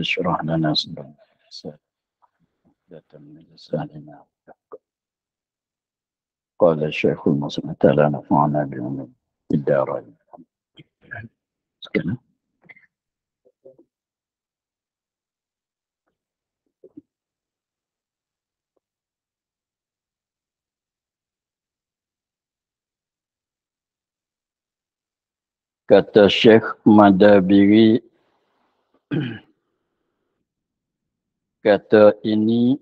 رب اشرح لنا صدرنا من لساننا قال الشيخ المصنف تعالى نفعنا بهم الدارين Kata Syekh Madabiri kata ini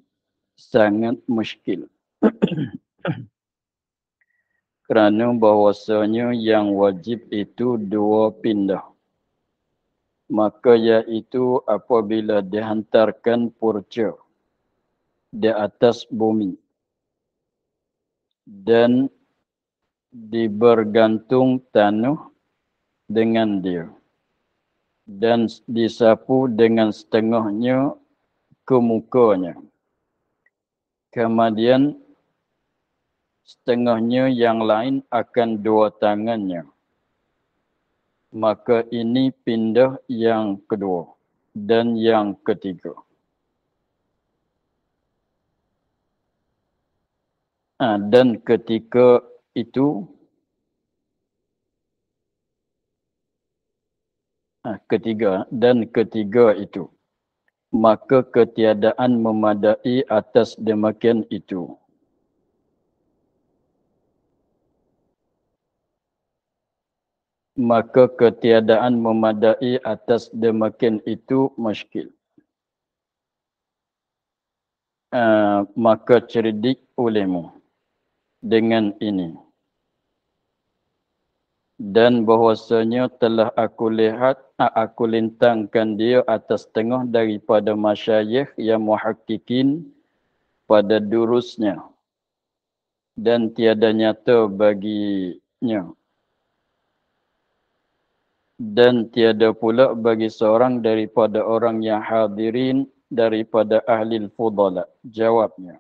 sangat muskil kerana bahwasanya yang wajib itu dua pindah maka iaitu apabila dihantarkan purca di atas bumi dan dibergantung tanah dengan dia dan disapu dengan setengahnya muka-mukanya. Kemudian setengahnya yang lain akan dua tangannya. Maka ini pindah yang kedua dan yang ketiga. Ha, dan ketika itu ha, ketiga dan ketiga itu maka ketiadaan memadai atas demikian itu. Maka ketiadaan memadai atas demikian itu masyikil. Uh, ah, maka cerdik olehmu dengan ini dan bahwasanya telah aku lihat aku lintangkan dia atas tengah daripada masyayikh yang muhakkikin pada durusnya dan tiada nyata baginya dan tiada pula bagi seorang daripada orang yang hadirin daripada ahli fudala jawabnya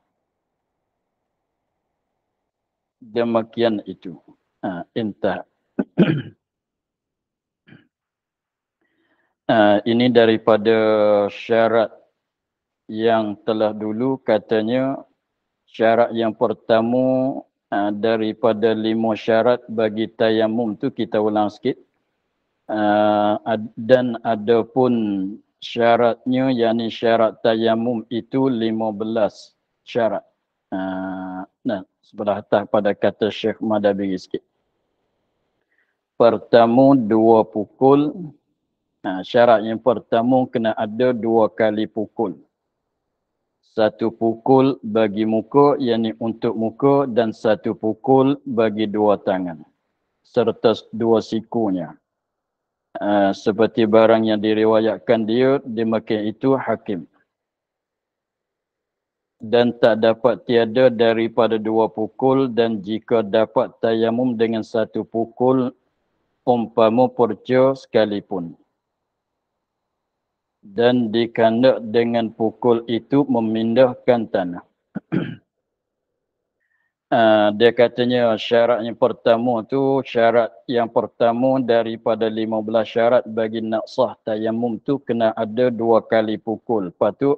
demikian itu ha, entah uh, ini daripada syarat yang telah dulu katanya syarat yang pertama uh, daripada lima syarat bagi tayamum tu kita ulang sikit uh, dan ada pun syaratnya yakni syarat tayamum itu lima belas syarat uh, dan sebelah atas pada kata Syekh Madabiri sikit Pertamu dua pukul ha, syarat yang pertemu kena ada dua kali pukul satu pukul bagi muka yakni untuk muka dan satu pukul bagi dua tangan serta dua sikunya ha, seperti barang yang diriwayatkan dia di Mekah itu hakim dan tak dapat tiada daripada dua pukul dan jika dapat tayamum dengan satu pukul umpama purca sekalipun. Dan dikandak dengan pukul itu memindahkan tanah. Ah, dia katanya syarat yang pertama tu syarat yang pertama daripada lima belas syarat bagi nak sah tayammum tu kena ada dua kali pukul. Lepas tu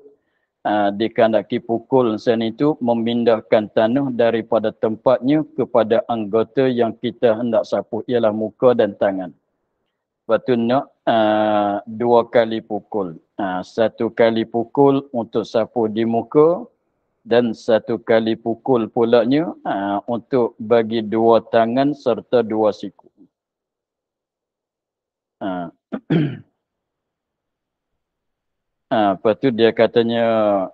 Ah, dikandaki pukul sen itu memindahkan tanah daripada tempatnya kepada anggota yang kita hendak sapu ialah muka dan tangan. Lepas tu nak aa, ah, dua kali pukul. Aa, ah, satu kali pukul untuk sapu di muka dan satu kali pukul pulaknya aa, untuk bagi dua tangan serta dua siku. Aa. Ha, lepas tu dia katanya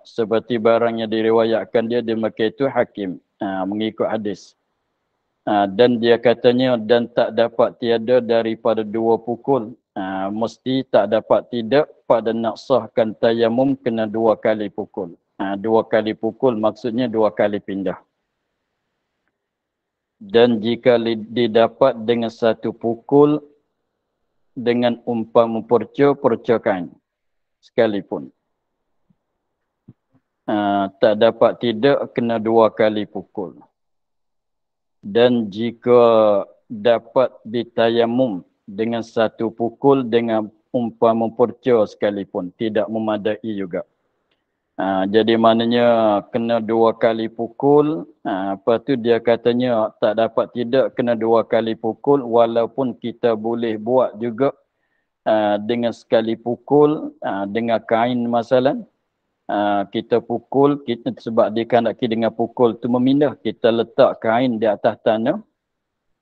seperti barang yang diriwayatkan dia, dia maka itu hakim ha, mengikut hadis. Ha, dan dia katanya dan tak dapat tiada daripada dua pukul. Ha, mesti tak dapat tidak pada nak sahkan tayamum kena dua kali pukul. Ha, dua kali pukul maksudnya dua kali pindah. Dan jika didapat dengan satu pukul dengan umpam mempercah-percahkan sekalipun. Uh, tak dapat tidak kena dua kali pukul. Dan jika dapat ditayamum dengan satu pukul dengan umpah mempurca sekalipun tidak memadai juga. Uh, jadi maknanya kena dua kali pukul. Uh, ah, apa tu dia katanya tak dapat tidak kena dua kali pukul walaupun kita boleh buat juga Ah, dengan sekali pukul uh, dengan kain masalah uh, kita pukul kita sebab dia kan nak dengan pukul tu memindah kita letak kain di atas tanah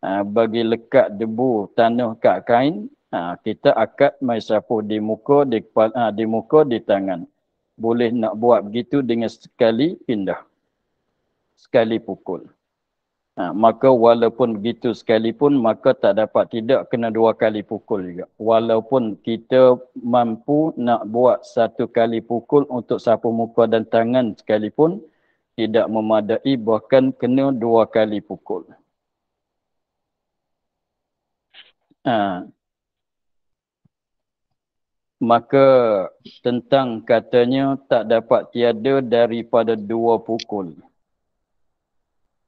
uh, bagi lekat debu tanah kat kain uh, kita akad mai sapu di muka di kepala uh, di muka di tangan boleh nak buat begitu dengan sekali pindah sekali pukul Ha, maka walaupun begitu sekalipun, maka tak dapat tidak kena dua kali pukul juga. Walaupun kita mampu nak buat satu kali pukul untuk sapu muka dan tangan sekalipun, tidak memadai bahkan kena dua kali pukul. Ha. Maka tentang katanya tak dapat tiada daripada dua pukul.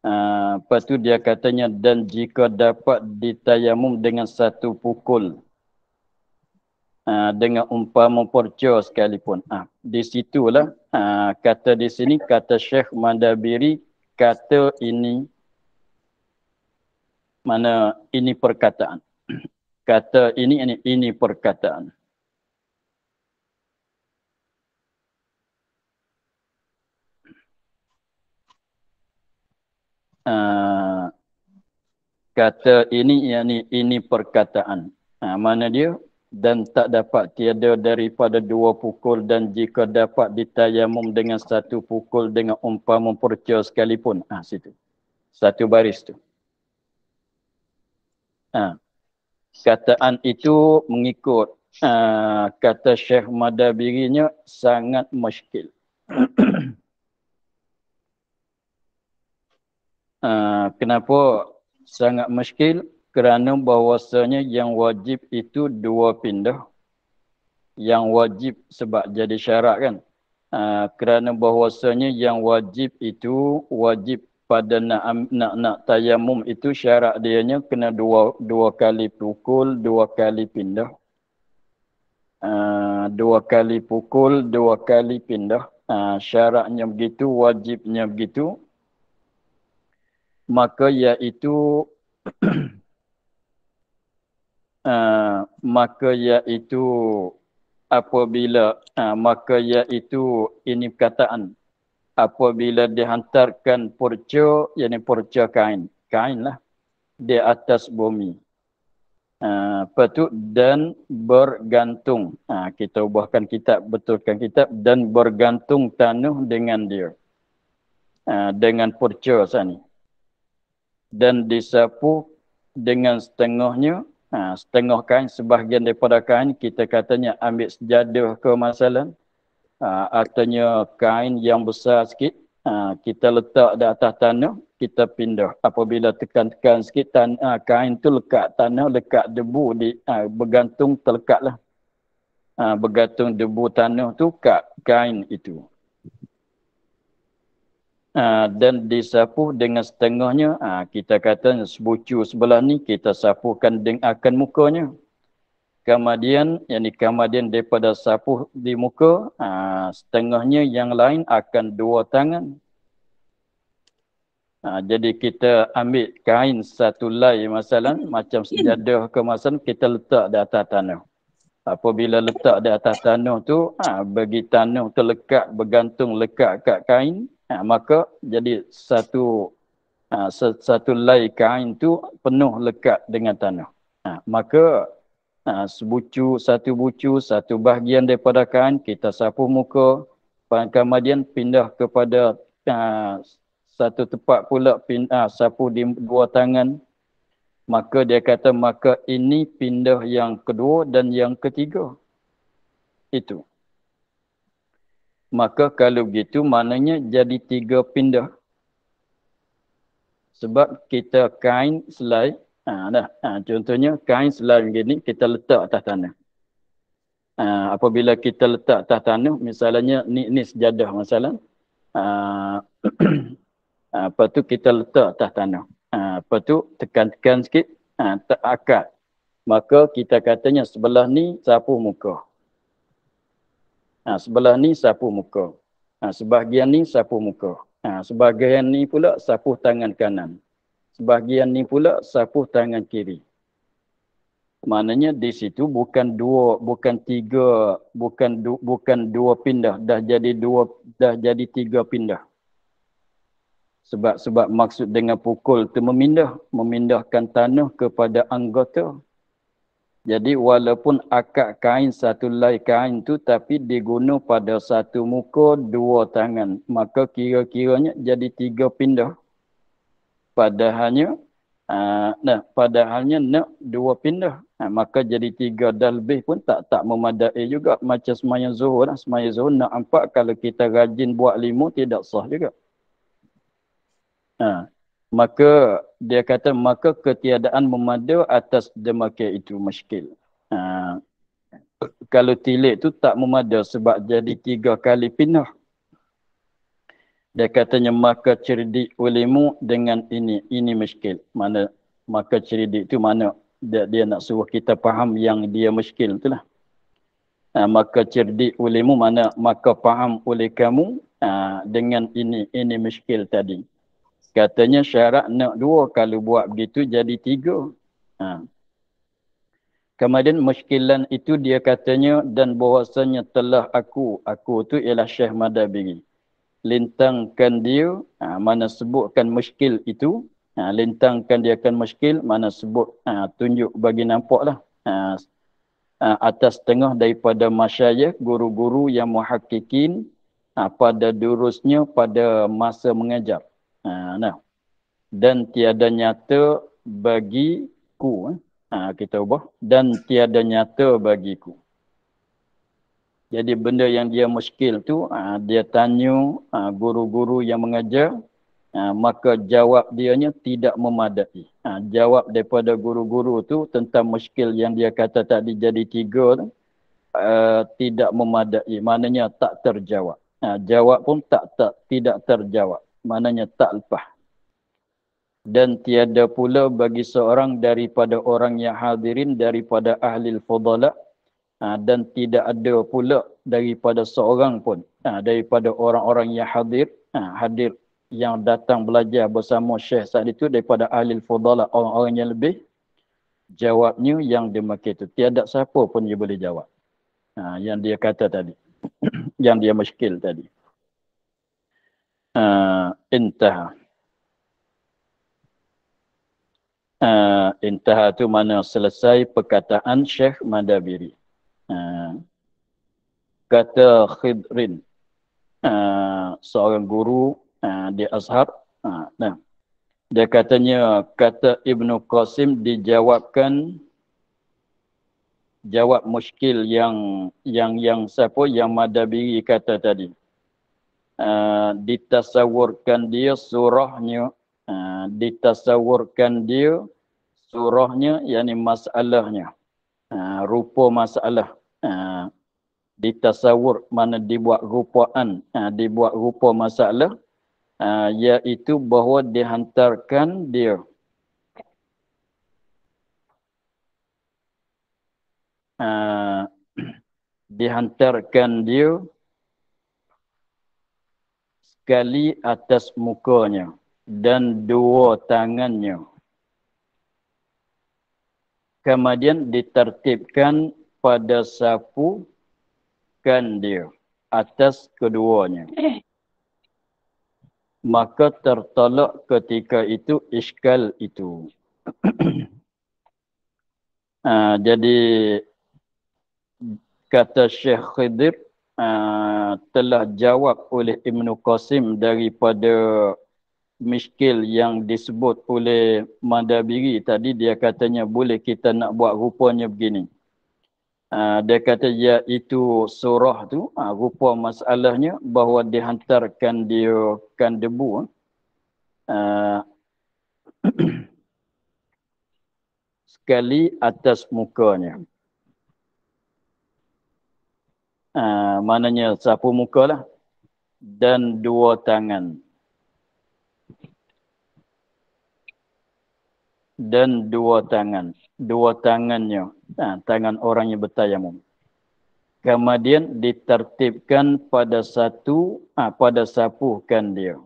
Ah, lepas tu dia katanya dan jika dapat ditayamum dengan satu pukul uh, dengan umpama porco sekalipun. Ah, uh, di situlah uh, kata di sini kata Syekh Mandabiri kata ini mana ini perkataan. Kata ini ini ini perkataan. Ah, kata ini yakni ini perkataan. Ha, mana dia? Dan tak dapat tiada daripada dua pukul dan jika dapat ditayamum dengan satu pukul dengan umpama mempercaya sekalipun. Ah ha, situ. Satu baris tu. Ha. Kataan itu mengikut uh, kata Syekh Madabirinya sangat meskil. Ah, kenapa sangat meskil? kerana bahawasanya yang wajib itu dua pindah yang wajib sebab jadi syarat kan aa, ah, kerana bahawasanya yang wajib itu wajib pada nak nak, nak tayamum itu syarat dia nya kena dua dua kali pukul dua kali pindah aa, ah, dua kali pukul dua kali pindah aa, syaratnya begitu wajibnya begitu maka iaitu uh, maka iaitu apabila uh, maka iaitu ini perkataan apabila dihantarkan purca yakni purca kain kain lah di atas bumi Uh, dan bergantung uh, kita ubahkan kitab betulkan kitab dan bergantung tanah dengan dia uh, dengan purca sana uh, dan disapu dengan setengahnya ha, setengah kain sebahagian daripada kain kita katanya ambil sejadah ke masalah ha, artinya kain yang besar sikit ha, kita letak di atas tanah kita pindah apabila tekan-tekan sikit tan, ha, kain tu lekat tanah lekat debu di ha, bergantung terlekatlah ha, bergantung debu tanah tu kat kain itu Ah, dan disapu dengan setengahnya ha, kita kata sebucu sebelah ni kita sapukan dengan akan mukanya kemudian yang ni kemudian daripada sapu di muka ha, setengahnya yang lain akan dua tangan ha, jadi kita ambil kain satu lai masalah macam sejadah kemasan kita letak di atas tanah apabila letak di atas tanah tu ha, bagi tanah terlekat bergantung lekat kat kain ha, maka jadi satu ha, satu lai kain tu penuh lekat dengan tanah ha, maka ha, sebucu satu bucu satu bahagian daripada kain kita sapu muka kemudian pindah kepada ha, satu tempat pula pindah, ha, sapu di dua tangan maka dia kata maka ini pindah yang kedua dan yang ketiga itu maka kalau begitu maknanya jadi tiga pindah sebab kita kain selai ha, dah ha, contohnya kain selai begini kita letak atas tanah ha, apabila kita letak atas tanah misalnya ni ni sejadah masalah ha, apa ha, tu kita letak atas tanah ha, apa tu tekan-tekan sikit ha, tak akad maka kita katanya sebelah ni sapu muka ha, sebelah ni sapu muka. Ha, sebahagian ni sapu muka. Ha, sebahagian ni pula sapu tangan kanan. Sebahagian ni pula sapu tangan kiri. Maknanya di situ bukan dua, bukan tiga, bukan du, bukan dua pindah. Dah jadi dua, dah jadi tiga pindah. Sebab sebab maksud dengan pukul itu memindah, memindahkan tanah kepada anggota jadi walaupun akad kain satu lai kain tu tapi diguna pada satu muka dua tangan. Maka kira-kiranya jadi tiga pindah. Padahalnya Uh, ah, nah, padahalnya nak dua pindah. Nah, maka jadi tiga dan lebih pun tak tak memadai juga. Macam semayang zuhur. Nah. Semayang zuhur nak empat kalau kita rajin buat lima tidak sah juga. Nah, maka dia kata maka ketiadaan memada atas demikian itu masykil. Ha. Kalau tilik tu tak memada sebab jadi tiga kali pindah. Dia katanya maka cerdik ulimu dengan ini. Ini miskil. Mana maka cerdik tu mana dia, dia nak suruh kita faham yang dia miskil tu lah. Ha, maka cerdik ulimu mana maka faham oleh kamu ha, dengan ini. Ini miskil tadi. Katanya syarat nak dua kalau buat begitu jadi tiga. Ha. Kemudian muskilan itu dia katanya dan bahasanya telah aku. Aku tu ialah Syekh Madabiri. Lintangkan dia, ha, mana sebutkan muskil itu. Ha, lintangkan dia akan muskil, mana sebut, ha, tunjuk bagi nampak lah. Ha, ha atas tengah daripada masyayikh guru-guru yang muhakkikin ha, pada durusnya pada masa mengajar makna dan tiada nyata bagiku eh? ha, kita ubah dan tiada nyata bagiku jadi benda yang dia muskil tu ha, dia tanya ha, guru-guru yang mengajar ha, maka jawab dia nya tidak memadai ha, jawab daripada guru-guru tu tentang muskil yang dia kata tadi jadi tiga tu Uh, tidak memadai, maknanya tak terjawab. Uh, jawab pun tak, tak tidak terjawab maknanya tak lepas. Dan tiada pula bagi seorang daripada orang yang hadirin daripada ahli fadalah ha, dan tidak ada pula daripada seorang pun ha, daripada orang-orang yang hadir ha, hadir yang datang belajar bersama Syekh saat itu daripada ahli fadalah orang-orang yang lebih jawabnya yang demikian itu. Tiada siapa pun dia boleh jawab. Ha, yang dia kata tadi. yang dia meskil tadi intaha uh, intaha tu mana selesai perkataan Syekh Madabiri uh, kata Khidrin uh, seorang guru uh, di Azhar uh, nah. dia katanya kata Ibnu Qasim dijawabkan jawab muskil yang yang yang siapa yang Madabiri kata tadi Eh, ditasawurkan dia surahnya uh, ditasawurkan dia surahnya yakni masalahnya uh, rupa masalah uh, ditasawur mana dibuat rupaan uh, dibuat rupa masalah uh, iaitu bahawa dihantarkan dia Uh, dihantarkan dia kali atas mukanya dan dua tangannya. Kemudian ditertibkan pada sapu kan dia atas keduanya. Maka tertolak ketika itu iskal itu. uh, jadi kata Syekh Khidir uh, telah jawab oleh Ibnu Qasim daripada miskil yang disebut oleh Mandabiri tadi dia katanya boleh kita nak buat rupanya begini. Uh, dia kata ya itu surah tu uh, rupa masalahnya bahawa dihantarkan dia kan debu. Uh. sekali atas mukanya. Ah, maknanya sapu muka lah dan dua tangan dan dua tangan dua tangannya ha, tangan orang yang bertayamum kemudian ditertibkan pada satu ha, pada sapuhkan dia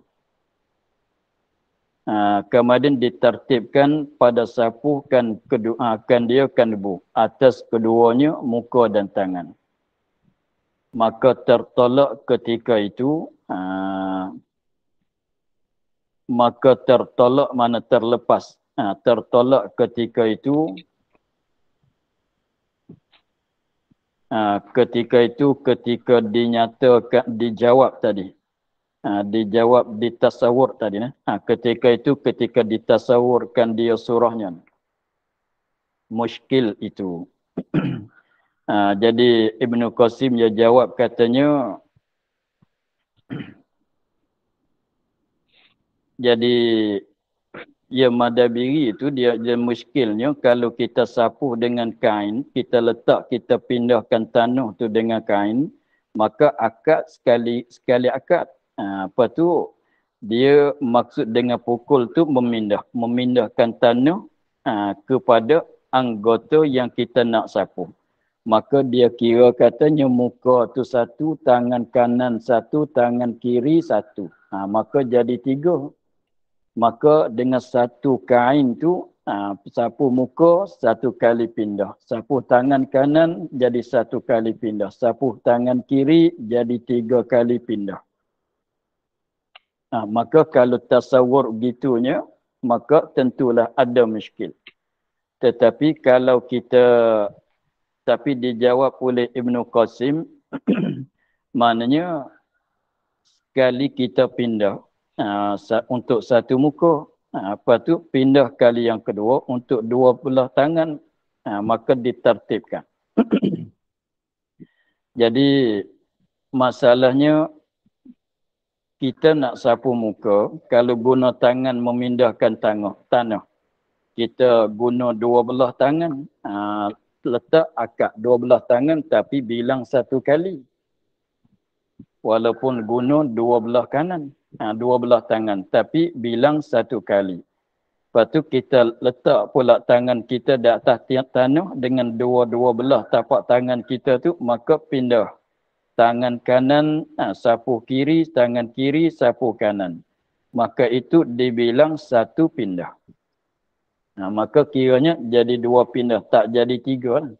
ha, kemudian ditertibkan pada sapuhkan kedua kan dia kan bu atas keduanya muka dan tangan maka tertolak ketika itu ha, maka tertolak mana terlepas ha, tertolak ketika itu ha, ketika itu ketika dinyatakan dijawab tadi ha, dijawab ditasawur tadi nah eh. ha, ketika itu ketika ditasawurkan dia surahnya muskil itu Ha, jadi Ibnu Qasim dia jawab katanya jadi ya madabiri itu dia dia muskilnya kalau kita sapu dengan kain kita letak kita pindahkan tanah tu dengan kain maka akad sekali sekali akad ha, apa tu dia maksud dengan pukul tu memindah memindahkan tanah ha, kepada anggota yang kita nak sapu maka dia kira katanya muka tu satu, tangan kanan satu, tangan kiri satu. Ha, maka jadi tiga. Maka dengan satu kain tu, ha, sapu muka satu kali pindah. Sapu tangan kanan jadi satu kali pindah. Sapu tangan kiri jadi tiga kali pindah. Ha, maka kalau tasawur gitunya, maka tentulah ada muskil. Tetapi kalau kita tapi dijawab oleh Ibnu Qasim maknanya sekali kita pindah aa, ha, untuk satu muka apa ha, tu pindah kali yang kedua untuk dua belah tangan aa, ha, maka ditertibkan jadi masalahnya kita nak sapu muka kalau guna tangan memindahkan tangan tanah kita guna dua belah tangan aa, letak akak belah tangan tapi bilang satu kali. Walaupun dua belah kanan, ha, belah tangan tapi bilang satu kali. Lepas tu kita letak pula tangan kita di atas tanah dengan dua-dua belah tapak tangan kita tu maka pindah. Tangan kanan ha, sapu kiri, tangan kiri sapu kanan. Maka itu dibilang satu pindah. Ha, maka kiranya jadi dua pindah, tak jadi tiga lah.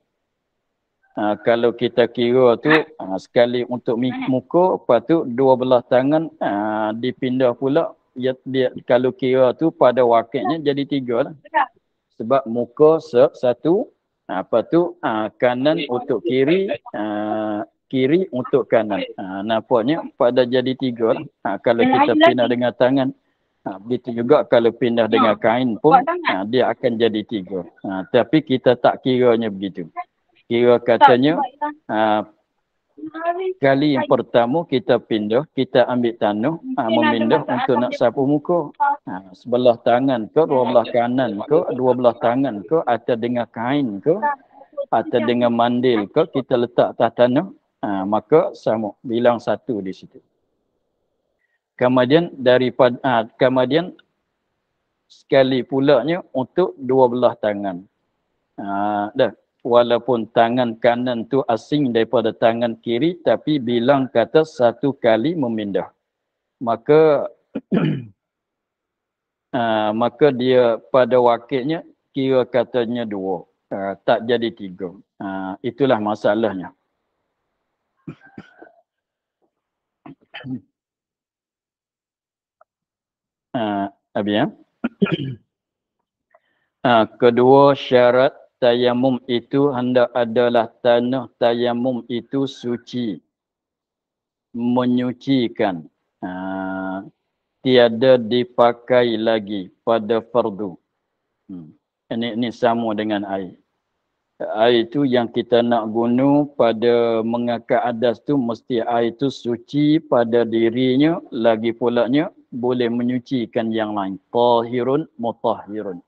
Ha, kalau kita kira tu ha, sekali untuk muka, lepas tu dua belah tangan ha, dipindah pula. Ya, dia, kalau kira tu pada wakilnya jadi tiga lah. Sebab muka satu, ha, lepas tu ha, kanan untuk kiri, ha, kiri untuk kanan. Ha, nampaknya pada jadi tiga lah. Ha, kalau kita pindah dengan tangan. Ha, begitu juga kalau pindah ya, dengan kain pun ha, dia akan jadi tiga. Ha, tapi kita tak kiranya begitu. Kira katanya lah. ha, kali yang pertama kita pindah, kita ambil tanah ha, memindah untuk nak sapu muka. Ha, sebelah tangan ke, dua belah kanan ke, dua belah tangan ke atau dengan kain ke atau dengan mandil ke kita letak atas tanah. Ha, maka sama bilang satu di situ kemudian daripada uh, kemudian sekali pula pulanya untuk dua belah tangan uh, dah walaupun tangan kanan tu asing daripada tangan kiri tapi bilang kata satu kali memindah maka uh, maka dia pada wakilnya kira katanya dua uh, tak jadi tiga uh, itulah masalahnya Ah, uh, ya. Ha, kedua syarat tayamum itu hendak adalah tanah tayamum itu suci menyucikan ha, tiada dipakai lagi pada perdu. hmm. ini, ini sama dengan air air itu yang kita nak guna pada mengakak adas tu mesti air itu suci pada dirinya lagi pulaknya boleh menyucikan yang lain. Tahirun mutahirun.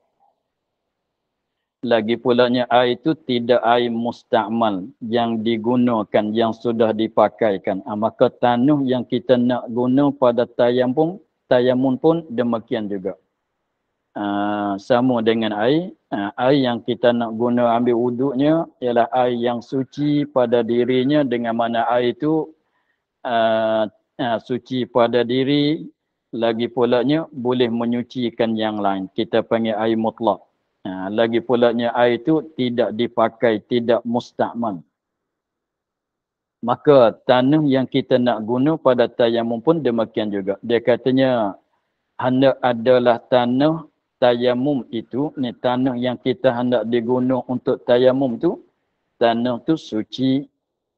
Lagi pulanya air itu tidak air musta'mal yang digunakan, yang sudah dipakaikan. Ah, maka tanah yang kita nak guna pada tayamum, tayamum pun demikian juga. Uh, sama dengan air uh, air yang kita nak guna ambil wuduknya ialah air yang suci pada dirinya dengan mana air itu uh, uh, suci pada diri lagi polanya boleh menyucikan yang lain kita panggil air mutlak ha, lagi polanya air itu tidak dipakai tidak mustakman maka tanah yang kita nak guna pada tayamum pun demikian juga dia katanya hendak adalah tanah tayamum itu ni tanah yang kita hendak diguna untuk tayamum tu tanah tu suci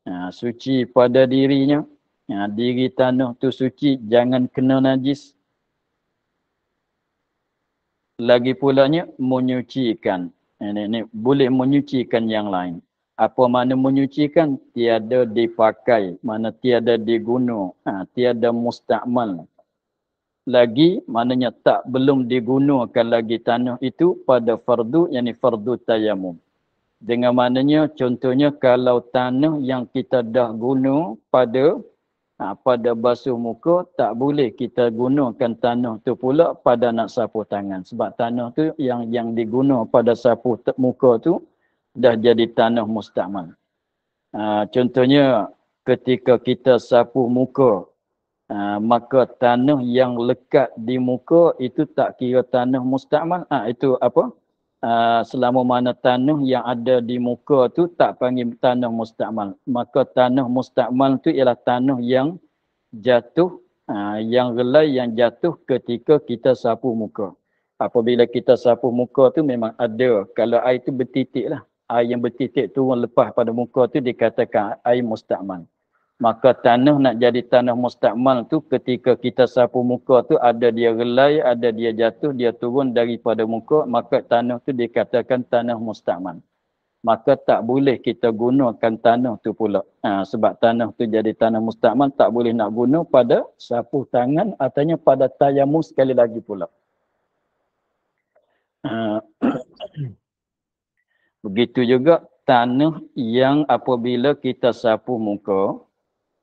ha, suci pada dirinya ya, diri tanah tu suci jangan kena najis lagi pula pulanya menyucikan ini, eh, ini boleh menyucikan yang lain apa mana menyucikan tiada dipakai mana tiada diguna ha, tiada mustakmal lagi maknanya tak belum digunakan lagi tanah itu pada fardu yakni fardu tayamum dengan maknanya contohnya kalau tanah yang kita dah guna pada ha, pada basuh muka tak boleh kita gunakan tanah tu pula pada nak sapu tangan sebab tanah tu yang yang diguna pada sapu muka tu dah jadi tanah mustaman. Ha, contohnya ketika kita sapu muka ha, maka tanah yang lekat di muka itu tak kira tanah mustaman ha, itu apa Ah, selama mana tanah yang ada di muka tu tak panggil tanah mustakmal maka tanah mustakmal tu ialah tanah yang jatuh aa, ah, yang relai yang jatuh ketika kita sapu muka apabila kita sapu muka tu memang ada kalau air tu bertitik lah air yang bertitik turun lepas pada muka tu dikatakan air mustakmal maka tanah nak jadi tanah mustakmal tu ketika kita sapu muka tu ada dia relai ada dia jatuh dia turun daripada muka maka tanah tu dikatakan tanah mustakmal maka tak boleh kita gunakan tanah tu pula ha, sebab tanah tu jadi tanah mustakmal tak boleh nak guna pada sapu tangan artinya pada tayamu sekali lagi pula ha, begitu juga tanah yang apabila kita sapu muka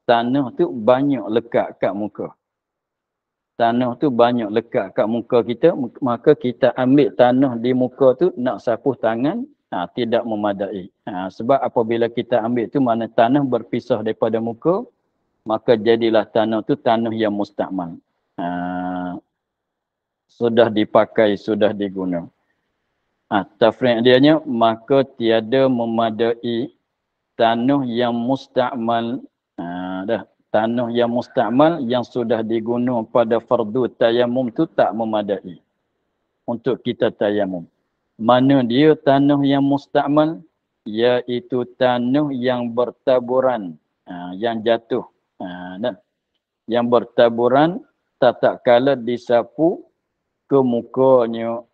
tanah tu banyak lekat kat muka tanah tu banyak lekat kat muka kita maka kita ambil tanah di muka tu nak sapu tangan ha, tidak memadai ha, sebab apabila kita ambil tu mana tanah berpisah daripada muka maka jadilah tanah tu tanah yang mustakman ha, sudah dipakai sudah diguna ha, tafrik dianya maka tiada memadai tanah yang mustakman Ha, dah. Tanah yang musta'mal yang sudah digunung pada fardu tayamum tu tak memadai untuk kita tayamum. Mana dia tanah yang musta'mal? Iaitu tanah yang bertaburan, ha, yang jatuh. Ha, dah. Yang bertaburan tak tak kala disapu ke mukanya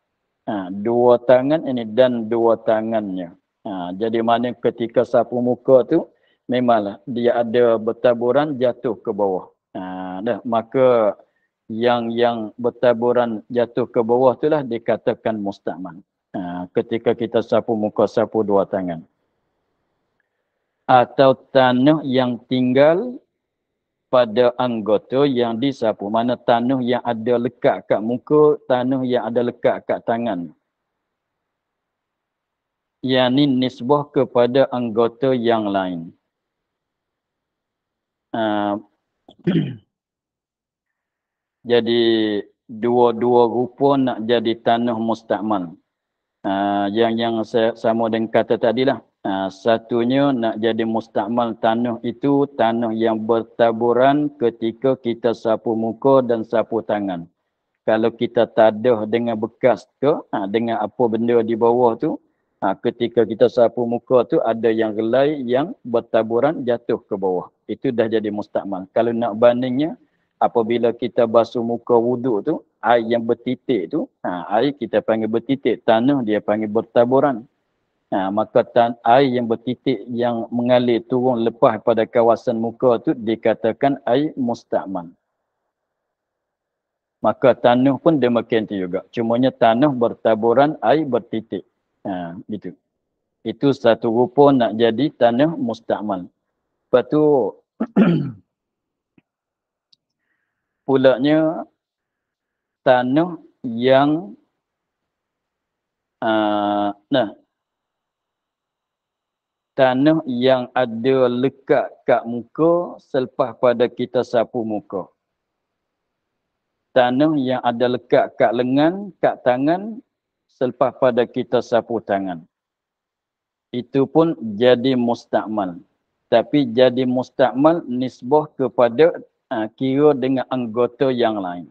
ha, dua tangan ini dan dua tangannya. Ha, jadi mana ketika sapu muka tu memanglah dia ada bertaburan jatuh ke bawah. Ha, dah. Maka yang yang bertaburan jatuh ke bawah itulah dikatakan mustaman. Ha, ketika kita sapu muka sapu dua tangan. Atau tanah yang tinggal pada anggota yang disapu. Mana tanah yang ada lekat kat muka, tanah yang ada lekat kat tangan. Yang ni nisbah kepada anggota yang lain. Ah. jadi dua-dua rupa nak jadi tanah mustakmal. Uh, ah, yang yang saya sama dengan kata tadilah. Uh, satunya nak jadi mustakmal tanah itu tanah yang bertaburan ketika kita sapu muka dan sapu tangan. Kalau kita tadah dengan bekas ke, uh, dengan apa benda di bawah tu, Ha, ketika kita sapu muka tu ada yang gelai yang bertaburan jatuh ke bawah. Itu dah jadi mustakmal. Kalau nak bandingnya apabila kita basuh muka wuduk tu air yang bertitik tu ha, air kita panggil bertitik. Tanah dia panggil bertaburan. Ha, maka tan air yang bertitik yang mengalir turun lepas pada kawasan muka tu dikatakan air mustakmal. Maka tanah pun demikian tu juga. Cumanya tanah bertaburan air bertitik. Ha, gitu. Itu satu rupa nak jadi tanah mustakmal. Lepas tu pulaknya tanah yang uh, nah tanah yang ada lekat kat muka selepas pada kita sapu muka. Tanah yang ada lekat kat lengan, kat tangan selepas pada kita sapu tangan. Itu pun jadi mustakmal. Tapi jadi mustakmal nisbah kepada uh, kira dengan anggota yang lain.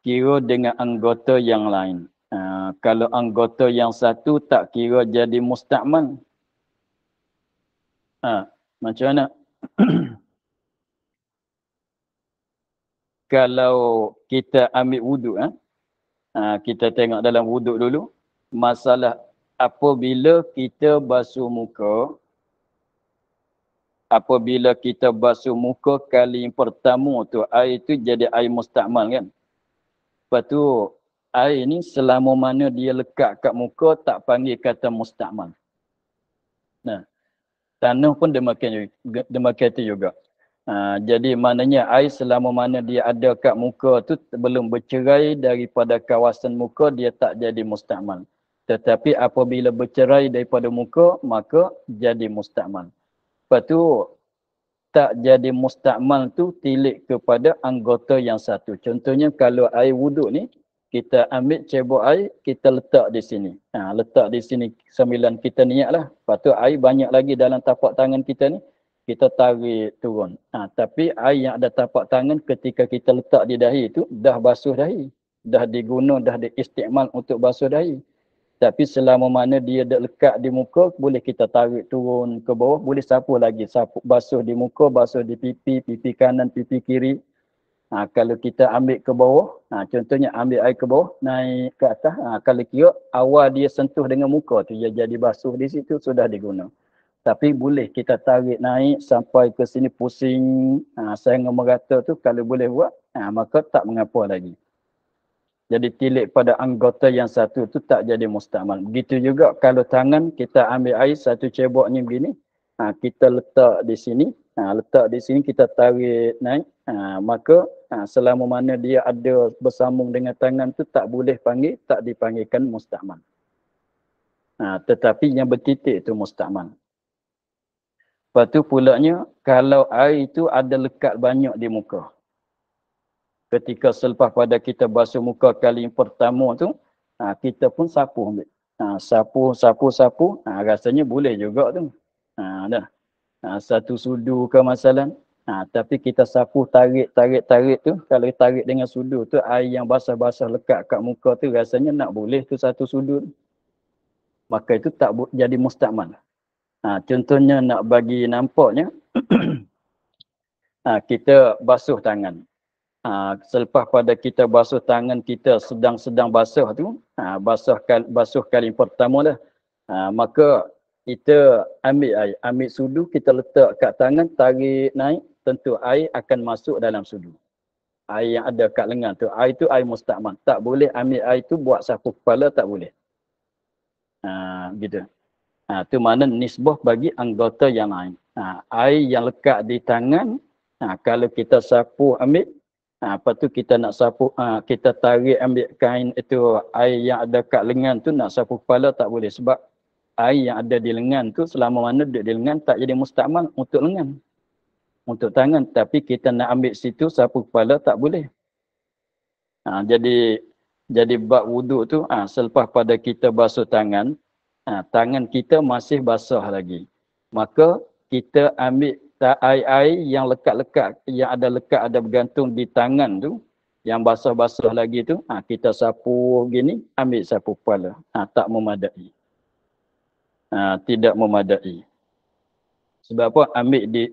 Kira dengan anggota yang lain. Uh, kalau anggota yang satu tak kira jadi mustakmal. Uh, ah, macam mana? kalau kita ambil wudhu. Eh? Ha, kita tengok dalam wuduk dulu masalah apabila kita basuh muka apabila kita basuh muka kali yang pertama tu air tu jadi air mustakmal kan lepas tu air ni selama mana dia lekat kat muka tak panggil kata mustakmal nah tanah pun demikian juga demikian juga Ha, jadi maknanya air selama mana dia ada kat muka tu belum bercerai daripada kawasan muka dia tak jadi mustahman. Tetapi apabila bercerai daripada muka maka jadi mustahman. Lepas tu tak jadi mustahman tu tilik kepada anggota yang satu. Contohnya kalau air wuduk ni kita ambil cebok air kita letak di sini. Ha, letak di sini sembilan kita niat lah. Lepas tu air banyak lagi dalam tapak tangan kita ni kita tarik turun. Ha, tapi air yang ada tapak tangan ketika kita letak di dahi itu dah basuh dahi. Dah diguna, dah diistikmal untuk basuh dahi. Tapi selama mana dia dah lekat di muka, boleh kita tarik turun ke bawah, boleh sapu lagi. Sapu, basuh di muka, basuh di pipi, pipi kanan, pipi kiri. Ha, kalau kita ambil ke bawah, ha, contohnya ambil air ke bawah, naik ke atas. Ha, kalau kira awal dia sentuh dengan muka tu, dia jadi basuh di situ, sudah digunakan tapi boleh kita tarik naik sampai ke sini pusing ha, saya dengan merata tu kalau boleh buat ha, maka tak mengapa lagi jadi tilik pada anggota yang satu tu tak jadi mustamal begitu juga kalau tangan kita ambil air satu cebok ni begini ha, kita letak di sini ha, letak di sini kita tarik naik ha, maka ha, selama mana dia ada bersambung dengan tangan tu tak boleh panggil tak dipanggilkan mustamal Ha, tetapi yang bertitik itu mustahman. Lepas tu pulaknya, kalau air itu ada lekat banyak di muka. Ketika selepas pada kita basuh muka kali pertama tu, ha, kita pun sapu Ha, sapu, sapu, sapu, ha, rasanya boleh juga tu. Ha, dah. Ha, satu sudu ke masalah. Ha, tapi kita sapu tarik, tarik, tarik tu. Kalau tarik dengan sudu tu, air yang basah-basah lekat kat muka tu rasanya nak boleh tu satu sudu tu. Maka itu tak jadi mustakmal. lah. Ha, contohnya nak bagi nampaknya ha, kita basuh tangan. Ha, selepas pada kita basuh tangan kita sedang-sedang basuh tu, ha, basuh, kal- basuh kali pertama lah. Ha, maka kita ambil air, ambil sudu, kita letak kat tangan, tarik naik, tentu air akan masuk dalam sudu. Air yang ada kat lengan tu, air tu air mustakman. Tak boleh ambil air tu buat sapu kepala, tak boleh. Ha, gitu. Ha, tu mana nisbah bagi anggota yang lain. Ha, air yang lekat di tangan, ha, kalau kita sapu ambil, ha, apa tu kita nak sapu, ha, kita tarik ambil kain itu air yang ada kat lengan tu nak sapu kepala tak boleh sebab air yang ada di lengan tu selama mana duduk di lengan tak jadi mustaman untuk lengan. Untuk tangan tapi kita nak ambil situ sapu kepala tak boleh. Ha, jadi jadi bab wuduk tu ha, selepas pada kita basuh tangan ha, tangan kita masih basah lagi. Maka kita ambil air-air yang lekat-lekat, yang ada lekat, ada bergantung di tangan tu, yang basah-basah lagi tu, ha, kita sapu gini, ambil sapu kepala. Ha, tak memadai. Ha, tidak memadai. Sebab apa? Ambil di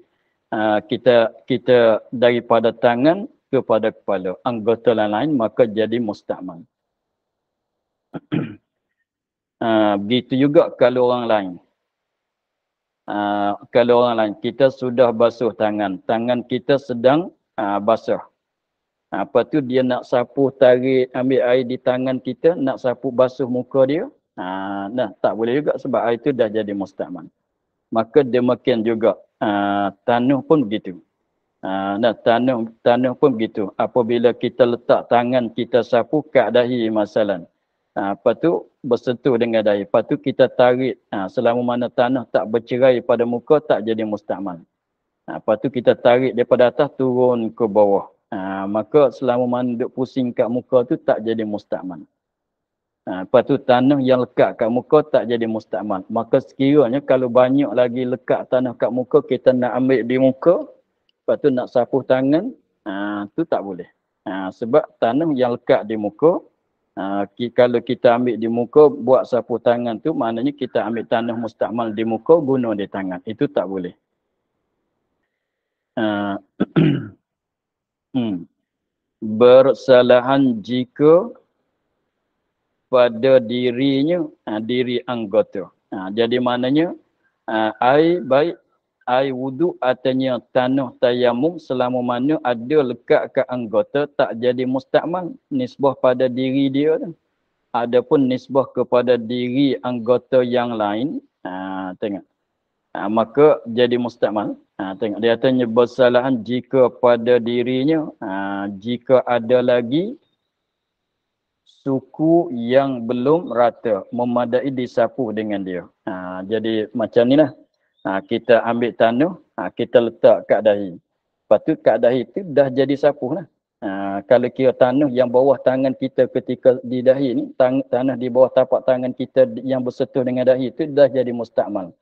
ha, kita kita daripada tangan kepada kepala. Anggota lain-lain, maka jadi mustahmal. Ha, begitu juga kalau orang lain. Ha, kalau orang lain, kita sudah basuh tangan. Tangan kita sedang ha, basuh. Ha, apa tu dia nak sapu tarik, ambil air di tangan kita, nak sapu basuh muka dia. Ha, nah, tak boleh juga sebab air itu dah jadi mustahman. Maka demikian juga ha, tanah pun begitu. Ha, nah, tanah, tanah pun begitu. Apabila kita letak tangan kita sapu, kak dahi masalah. Ha, lepas tu bersentuh dengan daya. Lepas tu kita tarik ha, selama mana tanah tak bercerai pada muka tak jadi mustahman. Ha, lepas tu kita tarik daripada atas turun ke bawah. Ha, maka selama mana duduk pusing kat muka tu tak jadi mustahman. Ha, lepas tu tanah yang lekat kat muka tak jadi mustahman. Maka sekiranya kalau banyak lagi lekat tanah kat muka kita nak ambil di muka. Lepas tu nak sapu tangan. Ha, tu tak boleh. Ha, sebab tanah yang lekat di muka Uh, kalau kita ambil di muka, buat sapu tangan tu maknanya kita ambil tanah mustakmal di muka, guna di tangan. Itu tak boleh. Uh, hmm. Bersalahan jika pada dirinya, uh, diri anggota. Uh, jadi maknanya, uh, air baik air wudu artinya tanah tayamum selama mana ada lekat ke anggota tak jadi mustakmal nisbah pada diri dia tu. Adapun nisbah kepada diri anggota yang lain, ha, tengok. Ha, maka jadi mustakmal. Ha, tengok dia tanya bersalahan jika pada dirinya ha, jika ada lagi suku yang belum rata memadai disapu dengan dia. Ha, jadi macam ni lah. Ha, kita ambil tanah, ha, kita letak kat dahi. Lepas tu kat dahi tu dah jadi sapuh lah. Ha, kalau kira tanah yang bawah tangan kita ketika di dahi ni, tang- tanah di bawah tapak tangan kita yang bersetuh dengan dahi tu dah jadi mustakmal.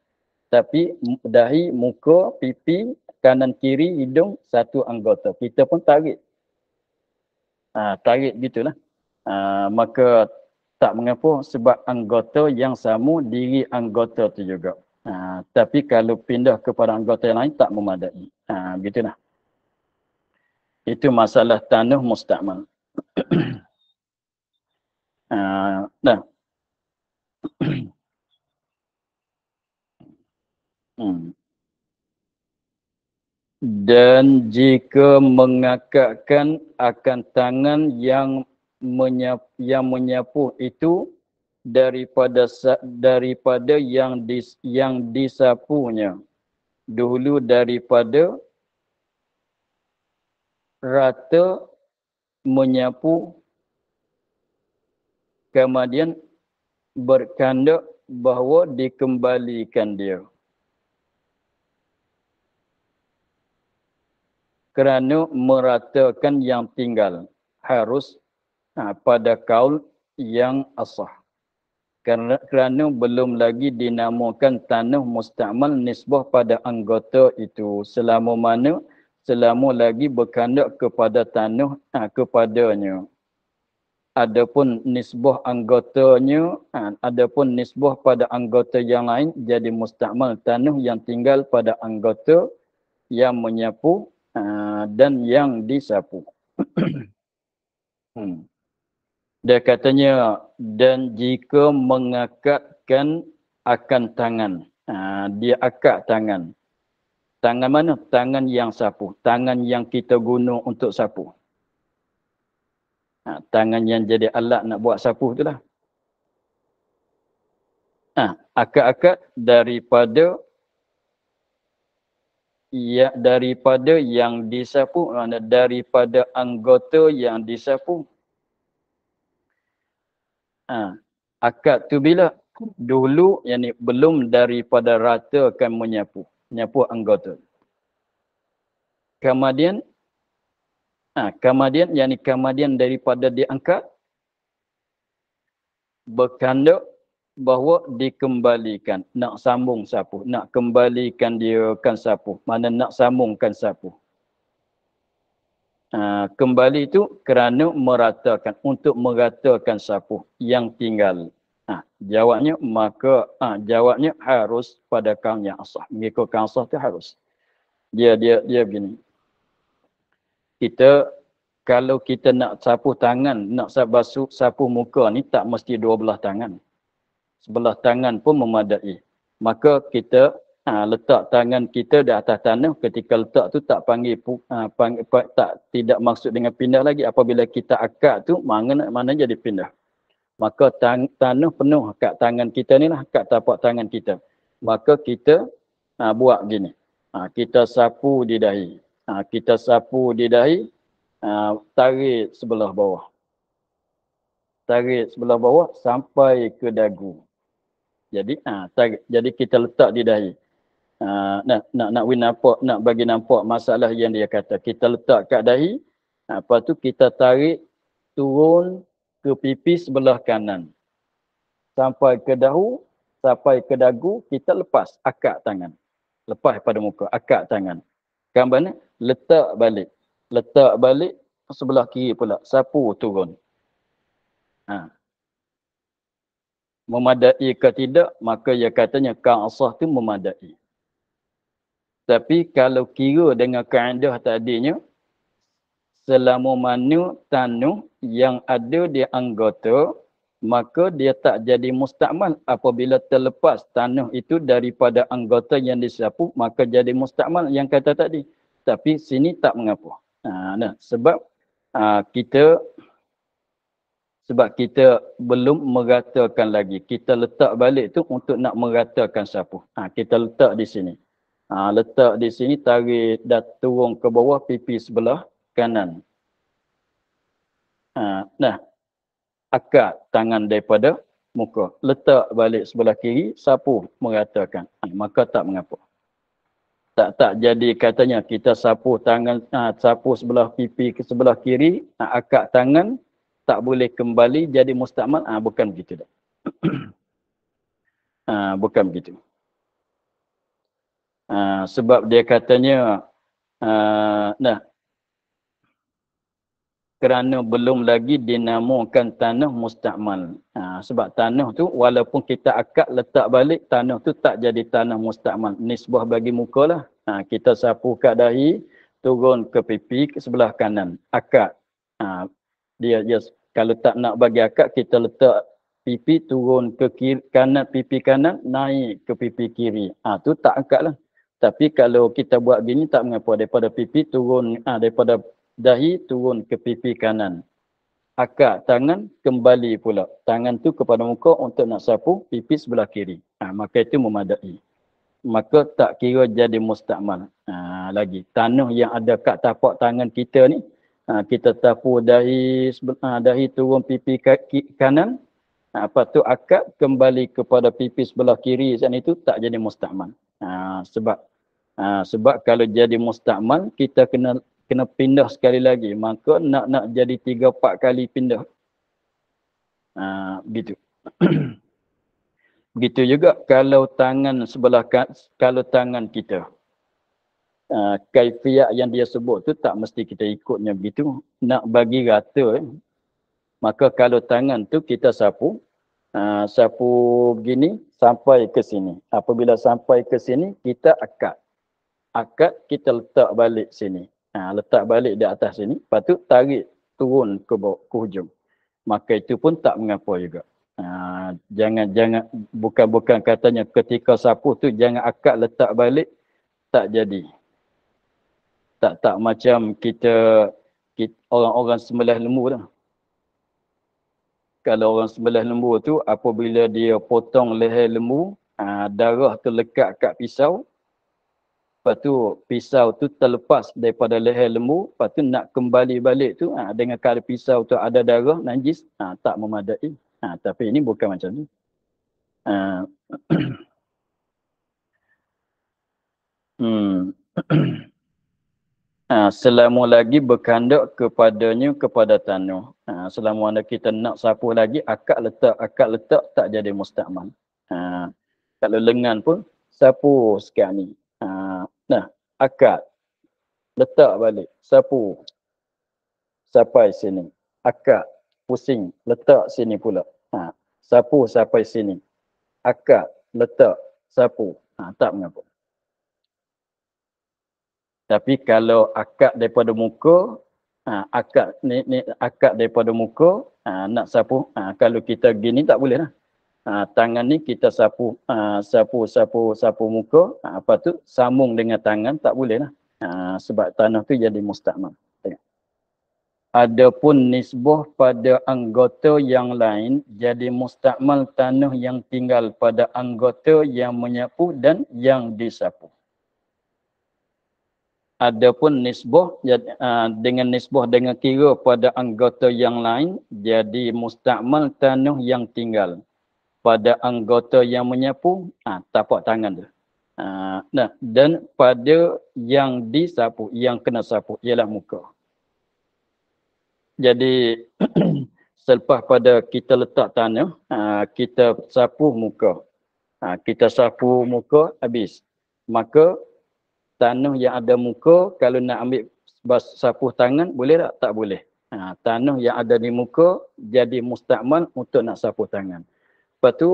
Tapi dahi, muka, pipi, kanan kiri, hidung, satu anggota. Kita pun tarik. Ha, tarik gitulah. Ha, maka tak mengapa sebab anggota yang sama diri anggota tu juga. Ha, tapi kalau pindah kepada anggota yang lain tak memadai. Ha, ah, begitulah. Itu masalah tanah mustakmal. ha, dah. hmm. Dan jika mengakakkan akan tangan yang menyapu, yang menyapu itu daripada daripada yang dis, yang disapunya dulu daripada rata menyapu kemudian berkanda bahawa dikembalikan dia kerana meratakan yang tinggal harus ha, pada kaul yang asah kerana kerana belum lagi dinamakan tanah mustakmal nisbah pada anggota itu selama mana selama lagi berkandak kepada tanah ha, kepadanya adapun nisbah anggotanya ha, adapun nisbah pada anggota yang lain jadi mustakmal tanah yang tinggal pada anggota yang menyapu ha, dan yang disapu hmm. Dia katanya dan jika mengakatkan akan tangan. Ha, dia akat tangan. Tangan mana? Tangan yang sapu. Tangan yang kita guna untuk sapu. Ha, tangan yang jadi alat nak buat sapu tu lah. Ha, akat-akat daripada ya, daripada yang disapu, ha, daripada anggota yang disapu, Ha. Akad tu bila? Dulu yang ni belum daripada rata akan menyapu. Menyapu anggota. Kemudian ha, kemudian yang ni kemudian daripada diangkat berkandung bahawa dikembalikan. Nak sambung sapu. Nak kembalikan dia kan sapu. Mana nak sambungkan sapu. Ah, kembali itu kerana meratakan untuk meratakan sapu yang tinggal. Ha, jawabnya maka ha, jawabnya harus pada kang yang asah. Mengikut kang asah itu harus. Dia dia dia begini. Kita kalau kita nak sapu tangan, nak sapu, sapu muka ni tak mesti dua belah tangan. Sebelah tangan pun memadai. Maka kita ha, letak tangan kita di atas tanah ketika letak tu tak panggil, pu, ha, panggil pa, tak tidak maksud dengan pindah lagi apabila kita akad tu mana mana jadi pindah maka tan, tanah penuh kat tangan kita ni lah kat tapak tangan kita maka kita ha, buat gini ha, kita sapu di dahi ha, kita sapu di dahi ha, tarik sebelah bawah tarik sebelah bawah sampai ke dagu jadi ha, tarik, jadi kita letak di dahi Ah, nak nak nak win nampak nak bagi nampak masalah yang dia kata kita letak kat dahi apa ah, tu kita tarik turun ke pipi sebelah kanan sampai ke dahu sampai ke dagu kita lepas akak tangan lepas pada muka akak tangan gambarnya letak balik letak balik sebelah kiri pula sapu turun ha memadai ke tidak maka ia katanya kaasah tu memadai tapi kalau kira dengan kaedah tadinya, selama mana tanu yang ada di anggota, maka dia tak jadi mustakmal apabila terlepas tanuh itu daripada anggota yang disapu maka jadi mustakmal yang kata tadi tapi sini tak mengapa ha, nah, sebab ha, kita sebab kita belum meratakan lagi kita letak balik tu untuk nak meratakan sapu ha, kita letak di sini Ha, letak di sini tarik dah turun ke bawah pipi sebelah kanan. Ha, nah, akad tangan daripada muka. Letak balik sebelah kiri, sapu meratakan. Ha, maka tak mengapa. Tak tak jadi katanya kita sapu tangan, ha, sapu sebelah pipi ke sebelah kiri, ha, akad tangan tak boleh kembali jadi mustakmal. Ha, bukan begitu dah. ha, Bukan begitu. Ah, sebab dia katanya uh, nah kerana belum lagi dinamakan tanah mustakmal. Ha, ah, sebab tanah tu walaupun kita akad letak balik tanah tu tak jadi tanah mustakmal. Nisbah bagi muka lah. Ha, kita sapu kat dahi turun ke pipi ke sebelah kanan. Akad. Ha, dia just, kalau tak nak bagi akad kita letak pipi turun ke kiri, kanan pipi kanan naik ke pipi kiri. Ha, tu tak akad lah. Tapi kalau kita buat gini tak mengapa daripada pipi turun ah, daripada dahi turun ke pipi kanan. Akak tangan kembali pula. Tangan tu kepada muka untuk nak sapu pipi sebelah kiri. Ah, maka itu memadai. Maka tak kira jadi mustakmal. Ah, lagi tanah yang ada kat tapak tangan kita ni ah, kita sapu dahi ah, dahi turun pipi kaki kanan ah, apa tu akak kembali kepada pipi sebelah kiri sana itu tak jadi mustakmal. Ah, sebab Ha, sebab kalau jadi mustakmal kita kena kena pindah sekali lagi maka nak nak jadi tiga 4 kali pindah. Ha, gitu. Begitu juga kalau tangan sebelah kan, kalau tangan kita ha, kaifiat yang dia sebut tu tak mesti kita ikutnya begitu nak bagi rata eh. maka kalau tangan tu kita sapu ha, sapu begini sampai ke sini apabila sampai ke sini kita akat akad kita letak balik sini. Ha, letak balik di atas sini. Lepas tu tarik turun ke bawah ke hujung. Maka itu pun tak mengapa juga. Ha, jangan jangan bukan bukan katanya ketika sapu tu jangan akad letak balik tak jadi. Tak tak macam kita, orang-orang sembelih lembu dah. Kalau orang sembelih lembu tu apabila dia potong leher lembu, ha, darah terlekat kat pisau, lepas tu pisau tu terlepas daripada leher lembu lepas tu nak kembali balik tu ha, dengan kala pisau tu ada darah najis ha, tak memadai ha, tapi ini bukan macam ni. ha. hmm. ha, selama lagi berkandak kepadanya kepada tanah ha, selama anda kita nak sapu lagi akak letak akak letak tak jadi mustakman ha, kalau lengan pun sapu sekian ni Nah, akad. Letak balik. Sapu. Sampai sini. Akad. Pusing. Letak sini pula. Ha. Sapu sampai sini. Akad. Letak. Sapu. Ha. Tak mengapa. Tapi kalau akad daripada muka, ha, akad ni, ni akad daripada muka, ha, nak sapu, ha, kalau kita gini tak boleh lah ha, tangan ni kita sapu ha, sapu sapu sapu muka ha, ah, apa tu sambung dengan tangan tak boleh lah ha, sebab tanah tu jadi mustakmal Adapun nisbah pada anggota yang lain jadi mustakmal tanah yang tinggal pada anggota yang menyapu dan yang disapu. Adapun nisbah ya, dengan nisbah dengan kira pada anggota yang lain jadi mustakmal tanah yang tinggal pada anggota yang menyapu ha, tapak tangan tu ha, nah, dan pada yang disapu yang kena sapu ialah muka jadi selepas pada kita letak tanah ha, kita sapu muka ha, kita sapu muka habis maka tanah yang ada muka kalau nak ambil bas, sapu tangan boleh tak? tak boleh ha, tanah yang ada di muka jadi mustakmal untuk nak sapu tangan Lepas tu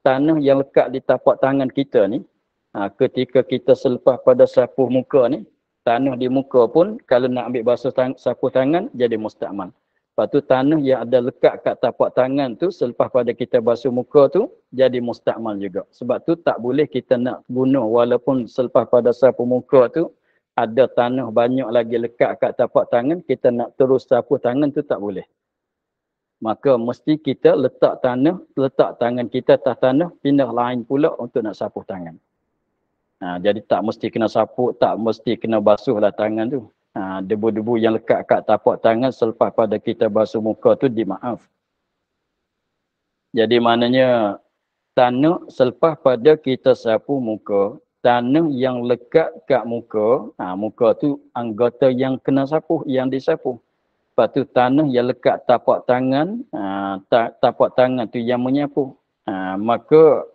tanah yang lekat di tapak tangan kita ni ha, ketika kita selepas pada sapu muka ni tanah di muka pun kalau nak ambil basuh tang- sapu tangan jadi mustakman. Lepas tu tanah yang ada lekat kat tapak tangan tu selepas pada kita basuh muka tu jadi mustakman juga. Sebab tu tak boleh kita nak guna walaupun selepas pada sapu muka tu ada tanah banyak lagi lekat kat tapak tangan kita nak terus sapu tangan tu tak boleh maka mesti kita letak tanah, letak tangan kita atas tanah, pindah lain pula untuk nak sapu tangan. Ha, jadi tak mesti kena sapu, tak mesti kena basuhlah tangan tu. Ha, debu-debu yang lekat kat tapak tangan selepas pada kita basuh muka tu dimaaf. Jadi maknanya tanah selepas pada kita sapu muka, tanah yang lekat kat muka, ha, muka tu anggota yang kena sapu, yang disapu. Batu tanah yang lekat tapak tangan, ha, tapak tangan tu yang menyapu. Ha, maka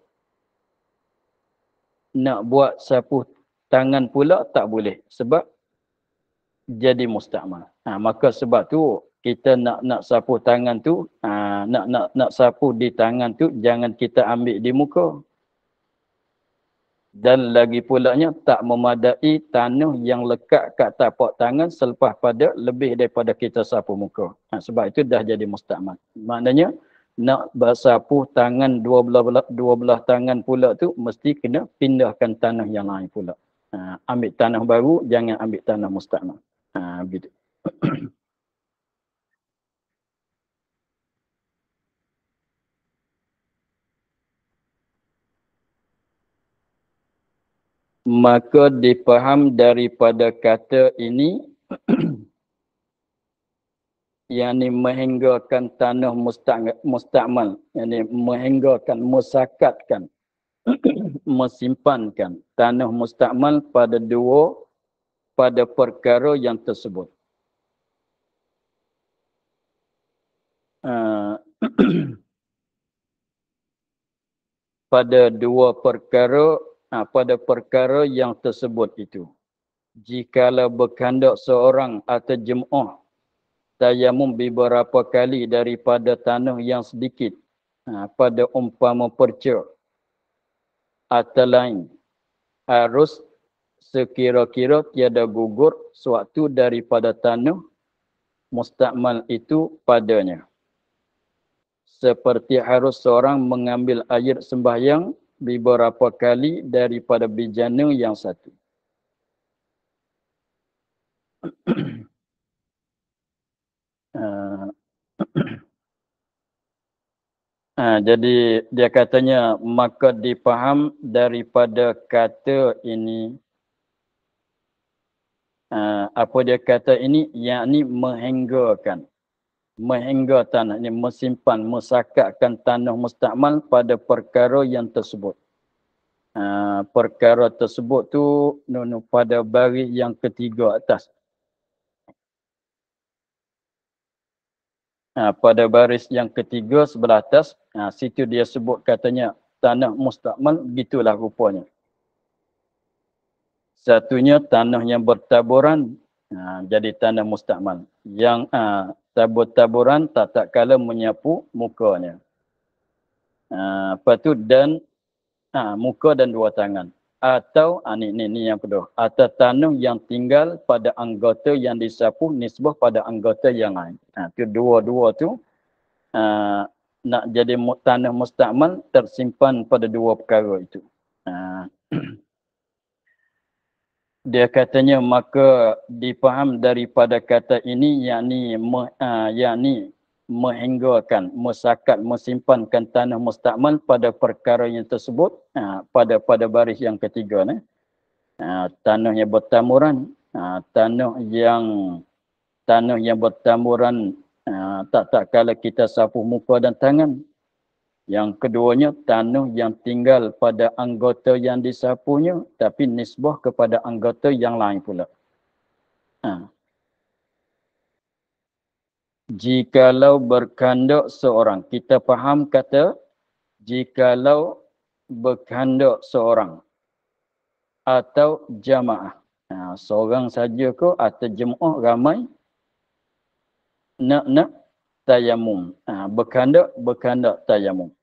nak buat sapu tangan pula tak boleh sebab jadi mustahil. Ha, maka sebab tu kita nak nak sapu tangan tu, ha, nak nak nak sapu di tangan tu jangan kita ambil di muka dan lagi pula nya tak memadai tanah yang lekat kat tapak tangan selepas pada lebih daripada kita sapu muka. Ha, sebab itu dah jadi mustahmat. Maknanya nak bersapu tangan dua belah, belah, dua belah tangan pula tu mesti kena pindahkan tanah yang lain pula. Ha, ambil tanah baru, jangan ambil tanah mustahmat. Ha, begitu. maka dipaham daripada kata ini yang ini menghinggakan tanah mustakmal yang ini menghinggakan, musakatkan mesimpankan tanah mustakmal pada dua pada perkara yang tersebut ah, pada dua perkara ha, pada perkara yang tersebut itu. jikalau berkandak seorang atau jemaah tayamum beberapa kali daripada tanah yang sedikit ha, pada umpama perca atau lain harus sekira-kira tiada gugur suatu daripada tanah mustakmal itu padanya. Seperti harus seorang mengambil air sembahyang beberapa kali daripada bejana yang satu. ha, jadi dia katanya maka dipaham daripada kata ini ha, apa dia kata ini yakni menghenggakan menghingga tanahnya, mesimpan, mesakatkan tanah mustakmal pada perkara yang tersebut. Uh, perkara tersebut tu nunu pada baris yang ketiga atas. Uh, pada baris yang ketiga sebelah atas, uh, situ dia sebut katanya tanah mustakmal gitulah rupanya. Satunya tanah yang bertaburan, uh, jadi tanah mustakmal. Yang uh, tabur-taburan tak tak kala menyapu mukanya. Ha, lepas tu dan ha, muka dan dua tangan. Atau ha, ni, ni, ni yang kedua. Atau tanah yang tinggal pada anggota yang disapu nisbah pada anggota yang lain. Ha, tu dua-dua tu ha, nak jadi tanah mustakmal tersimpan pada dua perkara itu. dia katanya maka dipaham daripada kata ini yakni me, uh, yakni menghinggakan, mesakat, mensimpankan tanah mustakmal pada perkara yang tersebut uh, pada pada baris yang ketiga ni. Uh, tanah yang bertamuran, uh, tanah yang tanah yang bertamuran uh, tak tak kala kita sapu muka dan tangan yang keduanya tanah yang tinggal pada anggota yang disapunya tapi nisbah kepada anggota yang lain pula. Ha. Jikalau berkandak seorang, kita faham kata jikalau berkandak seorang atau jamaah. Ha, seorang saja ke atau jemaah ramai nak nak tayamum. Ha, berkandak, berkandak tayamum.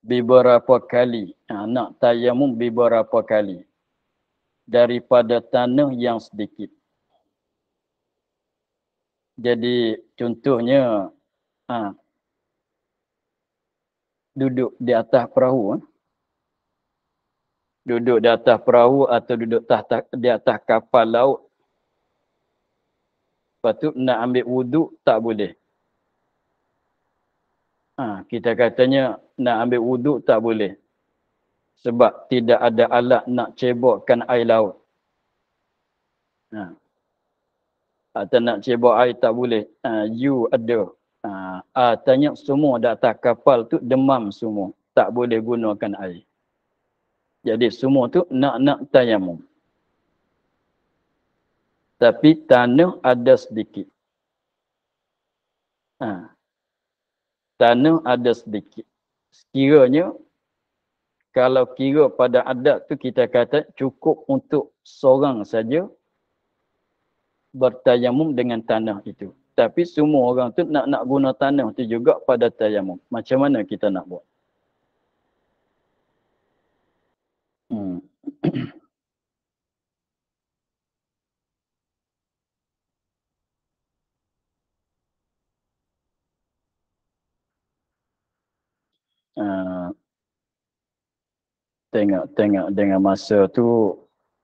Beberapa kali. Ha, nak tayamum beberapa kali. Daripada tanah yang sedikit. Jadi contohnya ha, duduk di atas perahu. Ha? Duduk di atas perahu atau duduk di atas kapal laut Lepas tu nak ambil wuduk tak boleh. Ha, kita katanya nak ambil wuduk tak boleh. Sebab tidak ada alat nak cebokkan air laut. Ha. Atau nak cebok air tak boleh. Ha, you ada. Ha, ah, tanya semua data kapal tu demam semua. Tak boleh gunakan air. Jadi semua tu nak-nak tayamum tapi tanah ada sedikit. Ha. Tanah ada sedikit. Sekiranya kalau kira pada adat tu kita kata cukup untuk seorang saja bertayamum dengan tanah itu. Tapi semua orang tu nak nak guna tanah tu juga pada tayamum. Macam mana kita nak buat? tengok-tengok ah, uh, dengan masa tu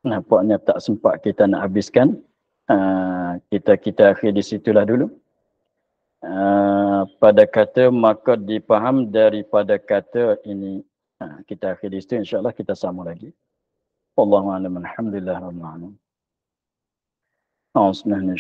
nampaknya tak sempat kita nak habiskan uh, kita kita akhir di situlah dulu uh, pada kata maka dipaham daripada kata ini uh, kita akhir di situ insyaallah kita sama lagi Allahumma alhamdulillah rabbil alamin